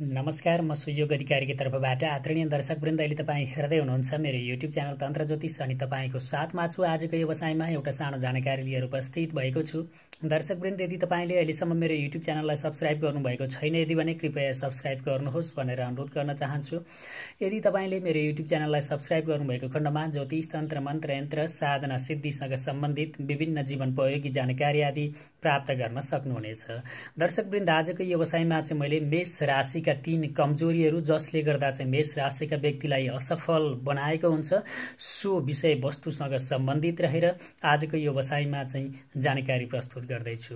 नमस्कार म सुयोग अधिकारीको तर्फबाट आदरणीय दर्शकवृन्द अहिले तपाईँ हेर्दै हुनुहुन्छ मेरो युट्युब च्यानल तन्त्र ज्योतिष अनि तपाईँको साथमा छु आजको व्यवसायमा एउटा सानो जानकारी लिएर उपस्थित भएको छु दर्शकवृन्द यदि तपाईँले अहिलेसम्म मेरो युट्युब च्यानललाई सब्सक्राइब गर्नुभएको छैन यदि भने कृपया सब्सक्राइब गर्नुहोस् भनेर अनुरोध गर्न चाहन्छु यदि तपाईँले मेरो युट्युब च्यानललाई सब्सक्राइब गर्नुभएको खण्डमा ज्योतिष तन्त्र मन्त्र यन्त्र साधना सिद्धिसँग सम्बन्धित विभिन्न जीवन प्रयोगी जानकारी आदि प्राप्त गर्न सक्नुहुनेछ दर्शकवृन्द आजको व्यवसायमा चाहिँ मैले मेष राशि राशिका तीन कमजोरीहरू जसले गर्दा चाहिँ मेष राशिका व्यक्तिलाई असफल बनाएको हुन्छ सो विषय वस्तुसँग सम्बन्धित रहेर आजको यो व्यवसायमा चाहिँ जानकारी प्रस्तुत गर्दैछु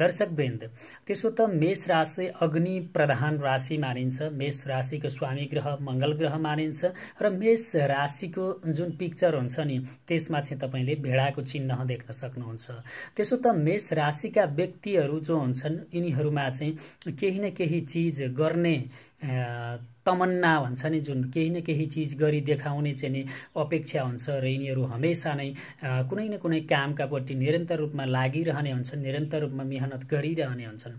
दर्शक वृन्द त्यसो त मेष राशि अग्नि प्रधान राशि मानिन्छ मेष राशिको स्वामी ग्रह मङ्गल ग्रह मानिन्छ र मेष राशिको जुन पिक्चर हुन्छ नि त्यसमा चाहिँ तपाईँले भेडाको चिन्ह देख्न सक्नुहुन्छ त्यसो त मेष राशिका व्यक्तिहरू जो हुन्छन् यिनीहरूमा चाहिँ केही न केही चिज गर्ने तमन्ना भन्छ नि जुन केही न केही चिज गरी देखाउने चाहिँ नि अपेक्षा हुन्छ र यिनीहरू हमेसा नै कुनै न कुनै कामकापट्टि निरन्तर रूपमा लागिरहने हुन्छन् निरन्तर रूपमा मिहिनेत गरिरहने हुन्छन्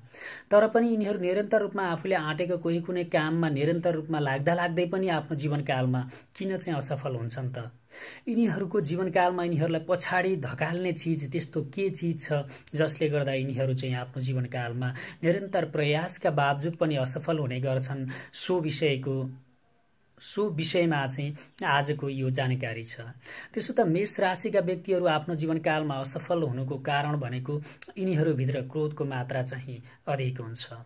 तर पनि यिनीहरू निरन्तर रूपमा आफूले आँटेको कोही कुनै काममा निरन्तर रूपमा लाग्दा लाग्दै पनि आफ्नो जीवनकालमा किन चाहिँ असफल हुन्छन् त यिनीहरूको जीवनकालमा यिनीहरूलाई पछाडि धकाल्ने चिज त्यस्तो के चिज छ जसले गर्दा यिनीहरू चाहिँ आफ्नो जीवनकालमा निरन्तर प्रयासका बावजुद पनि असफल हुने गर्छन् सो विषयको सो विषयमा चाहिँ आजको यो जानकारी छ त्यसो त मेष राशिका व्यक्तिहरू आफ्नो जीवनकालमा असफल हुनुको कारण भनेको यिनीहरूभित्र क्रोधको मात्रा चाहिँ अधिक हुन्छ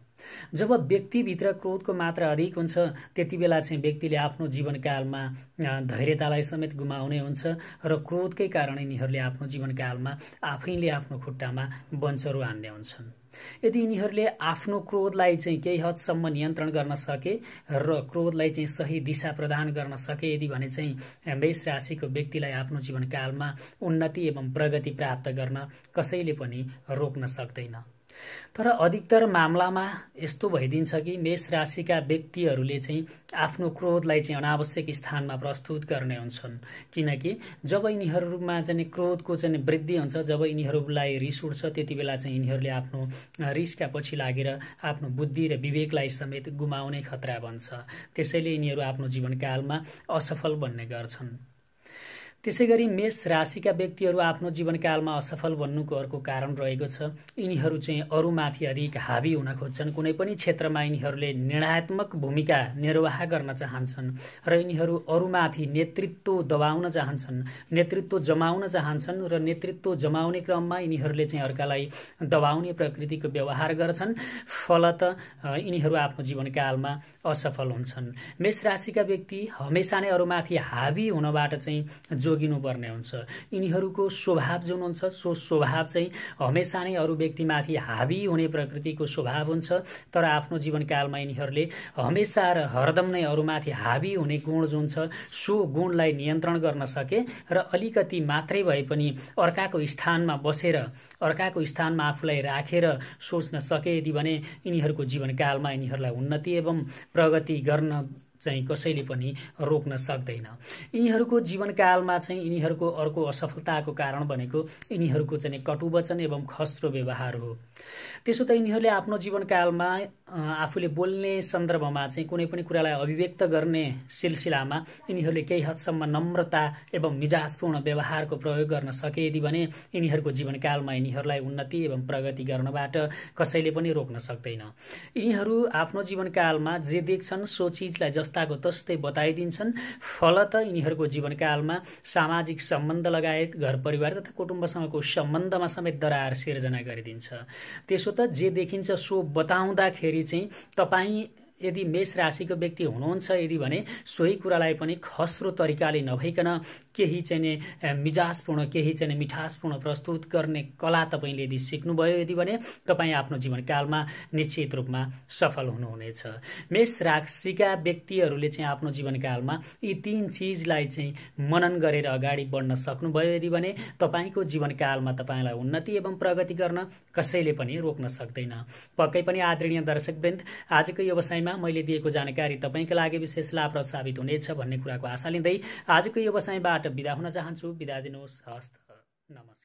जब व्यक्तिभित्र क्रोधको मात्रा अधिक हुन्छ त्यति बेला चाहिँ व्यक्तिले आफ्नो जीवनकालमा धैर्यतालाई समेत गुमाउने हुन्छ र क्रोधकै कारण यिनीहरूले आफ्नो जीवनकालमा आफैले आफ्नो खुट्टामा बन्चरो हान्ने हुन्छन् यदि यिनीहरूले आफ्नो क्रोधलाई चाहिँ केही हदसम्म नियन्त्रण गर्न सके र क्रोधलाई चाहिँ सही दिशा प्रदान गर्न सके यदि भने चाहिँ मेष राशिको व्यक्तिलाई आफ्नो जीवनकालमा उन्नति एवं प्रगति प्राप्त गर्न कसैले पनि रोक्न सक्दैन तर अधिकतर मामलामा यस्तो भइदिन्छ कि मेष राशिका व्यक्तिहरूले चाहिँ आफ्नो क्रोधलाई चाहिँ अनावश्यक स्थानमा प्रस्तुत गर्ने हुन्छन् किनकि जब यिनीहरूमा चाहिँ क्रोधको चाहिँ वृद्धि हुन्छ जब यिनीहरूलाई रिस उठ्छ त्यति बेला चाहिँ यिनीहरूले आफ्नो रिसका पछि लागेर आफ्नो बुद्धि र विवेकलाई समेत गुमाउने खतरा बन्छ त्यसैले यिनीहरू आफ्नो जीवनकालमा असफल बन्ने गर्छन् त्यसै गरी मेष राशिका व्यक्तिहरू आफ्नो जीवनकालमा असफल बन्नुको अर्को कारण रहेको छ यिनीहरू चाहिँ अरूमाथि अधिक हावी हुन खोज्छन् कुनै पनि क्षेत्रमा यिनीहरूले निर्णात्मक भूमिका निर्वाह गर्न चाहन्छन् र यिनीहरू अरूमाथि नेतृत्व दबाउन चाहन्छन् नेतृत्व जमाउन चाहन्छन् र नेतृत्व जमाउने क्रममा यिनीहरूले चाहिँ अर्कालाई दबाउने प्रकृतिको व्यवहार गर्छन् फलत यिनीहरू आफ्नो जीवनकालमा असफल हुन्छन् मेष राशिका व्यक्ति हमेसा नै अरूमाथि हावी हुनबाट चाहिँ जो जोगिनुपर्ने हुन्छ यिनीहरूको स्वभाव जुन हुन्छ सो स्वभाव चाहिँ हमेसा नै अरू व्यक्तिमाथि हावी हुने प्रकृतिको स्वभाव हुन्छ तर आफ्नो जीवनकालमा यिनीहरूले हमेसा र हरदम नै अरूमाथि हावी हुने गुण जुन छ सो गुणलाई नियन्त्रण गर्न सके र अलिकति मात्रै भए पनि अर्काको स्थानमा बसेर अर्काको स्थानमा आफूलाई राखेर सोच्न सके यदि भने यिनीहरूको जीवनकालमा यिनीहरूलाई उन्नति एवं प्रगति गर्न चाहिँ कसैले पनि रोक्न सक्दैन यिनीहरूको जीवनकालमा चाहिँ यिनीहरूको अर्को असफलताको कारण भनेको यिनीहरूको चाहिँ कटुवचन एवं खस्रो व्यवहार हो त्यसो त यिनीहरूले आफ्नो जीवनकालमा आफूले बोल्ने सन्दर्भमा चाहिँ कुनै पनि कुरालाई अभिव्यक्त गर्ने सिलसिलामा यिनीहरूले केही हदसम्म नम्रता एवं मिजाजपूर्ण व्यवहारको प्रयोग गर्न सके यदि भने यिनीहरूको जीवनकालमा यिनीहरूलाई उन्नति एवं प्रगति गर्नबाट कसैले पनि रोक्न सक्दैन यिनीहरू आफ्नो जीवनकालमा जे देख्छन् सो चिजलाई जस जस्ताको तस्तै बताइदिन्छन् फलत यिनीहरूको जीवनकालमा सामाजिक सम्बन्ध लगायत घर परिवार तथा कुटुम्बसँगको सम्बन्धमा समेत दरार सिर्जना गरिदिन्छ त्यसो त जे देखिन्छ सो बताउँदाखेरि चाहिँ तपाईँ यदि मेष राशिको व्यक्ति हुनुहुन्छ यदि भने सोही कुरालाई पनि खस्रो तरिकाले नभइकन केही चाहिँ मिजासपूर्ण केही चाहिँ मिठासपूर्ण प्रस्तुत गर्ने कला तपाईँले यदि सिक्नुभयो यदि भने तपाईँ आफ्नो जीवनकालमा निश्चित रूपमा सफल हुनुहुनेछ मेष राशिका व्यक्तिहरूले चाहिँ आफ्नो जीवनकालमा यी तीन चिजलाई चाहिँ मनन गरेर अगाडि बढ्न सक्नुभयो यदि भने तपाईँको जीवनकालमा तपाईँलाई उन्नति एवं प्रगति गर्न कसैले पनि रोक्न सक्दैन पक्कै पनि आदरणीय दर्शकवृन्द आजको व्यवसायमा मैले दिएको जानकारी तपाईँका लागि विशेष लाभप्रद साबित हुनेछ भन्ने कुराको आशा लिँदै आजको यो व्यवसायबाट बिदा हुन चाहन्छु बिदा दिनुहोस् हस्त नमस्कार